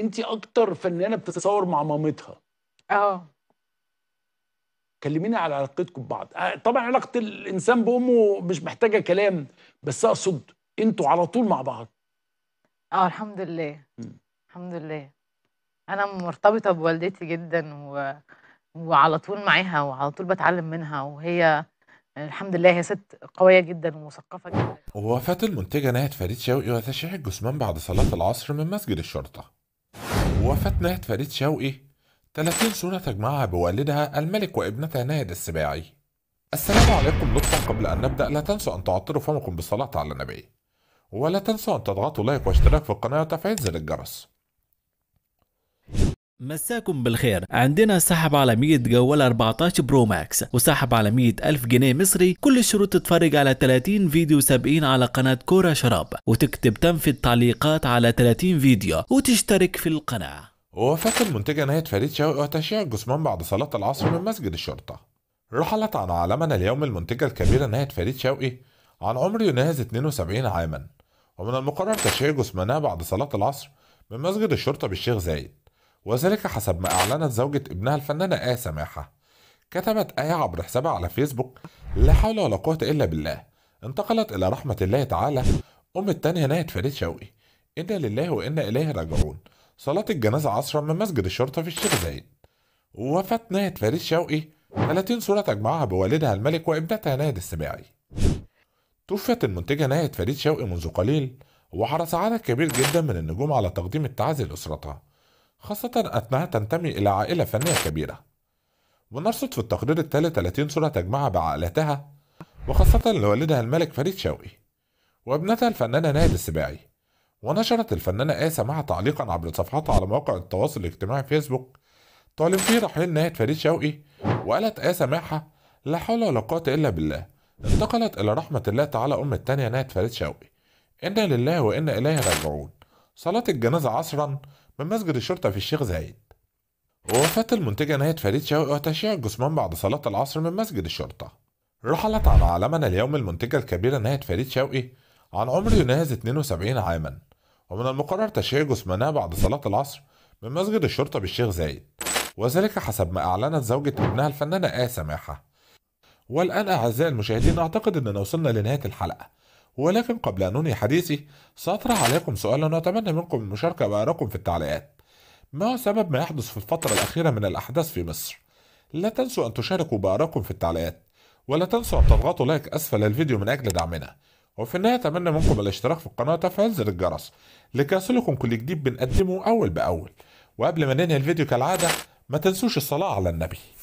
انت اكتر فنانه بتتصور مع مامتها اه كلمينا على علاقتكم ببعض آه، طبعا علاقه الانسان بامه مش محتاجه كلام بس اقصد انتوا على طول مع بعض اه الحمد لله م. الحمد لله انا مرتبطه بوالدتي جدا و... وعلى طول معاها وعلى طول بتعلم منها وهي الحمد لله هي ست قوية جدا ومثقفة جدا ووفاة المنتجة نهت فريد شوقي وتشريح الجثمان بعد صلاة العصر من مسجد الشرطة وفاة نهد فريد شوقي 30 سنة تجمعها بوالدها الملك وابنتها ناهد السباعي السلام عليكم لطفا قبل أن نبدأ لا تنسوا أن تعطروا فمكم بالصلاة على النبي ولا تنسوا أن تضغطوا لايك واشتراك في القناة وتفعيل زر الجرس مساكم بالخير عندنا سحب على 100 جوال 14 برو ماكس وسحب على 100 ألف جنيه مصري كل الشروط تتفرج على 30 فيديو سابقين على قناة كورة شراب وتكتب تم في التعليقات على 30 فيديو وتشترك في القناة ووفاة المنتجة نهاية فريد شوقي وتشييع الجثمان بعد صلاة العصر من مسجد الشرطة رحلت عن عالمنا اليوم المنتجة الكبيرة نهاية فريد شوقي عن عمر يناهز 72 عاما ومن المقرر تشييع جثمانها بعد صلاة العصر من مسجد الشرطة بالشيخ زايد وذلك حسب ما أعلنت زوجة ابنها الفنانة آية سماحة كتبت آية عبر حسابها على فيسبوك لا حول ولا قوة إلا بالله انتقلت إلى رحمة الله تعالى أم التانية ناية فريد شوقي إنا لله وإنا إليه راجعون صلاة الجنازة عصرا من مسجد الشرطة في الشيخ زايد وفاة ناية فريد شوقي 30 صورة تجمعها بوالدها الملك وابنتها ناية السباعي توفت المنتجة ناية فريد شوقي منذ قليل وحرص عدد كبير جدا من النجوم على تقديم التعازي لأسرتها خاصة أنها تنتمي إلى عائلة فنية كبيرة ونرصد في التقرير التالي 30 صورة تجمعها بعائلتها وخاصة لوالدها الملك فريد شوقي وابنتها الفنانة ناهد السباعي ونشرت الفنانة آية مع تعليقا عبر صفحتها على مواقع التواصل الاجتماعي فيسبوك تعلن فيه رحيل ناهد فريد شوقي وقالت آية معها لا حول ولا قوة إلا بالله انتقلت إلى رحمة الله تعالى أم التانية ناهد فريد شوقي إنا لله وإنا إليه راجعون صلاة الجنازة عصرا من مسجد الشرطة في الشيخ زايد ووفاة المنتجة نهاية فريد شوقي وتشييع الجثمان بعد صلاة العصر من مسجد الشرطة رحلت عن عالمنا اليوم المنتجة الكبيرة نهاية فريد شوقي عن عمر يناهز 72 عاما ومن المقرر تشييع جثمانها بعد صلاة العصر من مسجد الشرطة بالشيخ زايد وذلك حسب ما أعلنت زوجة ابنها الفنانة آية سماحة والآن أعزائي المشاهدين أعتقد أننا وصلنا لنهاية الحلقة ولكن قبل أن أنهي حديثي سأطرح عليكم سؤالا وأتمنى منكم المشاركة بآرائكم في التعليقات ما هو سبب ما يحدث في الفترة الأخيرة من الأحداث في مصر؟ لا تنسوا أن تشاركوا بآرائكم في التعليقات ولا تنسوا أن تضغطوا لايك أسفل الفيديو من أجل دعمنا وفي النهاية أتمنى منكم الاشتراك في القناة وتفعيل زر الجرس لكي يصلكم كل جديد بنقدمه أول بأول وقبل ما ننهي الفيديو كالعادة ما تنسوش الصلاة على النبي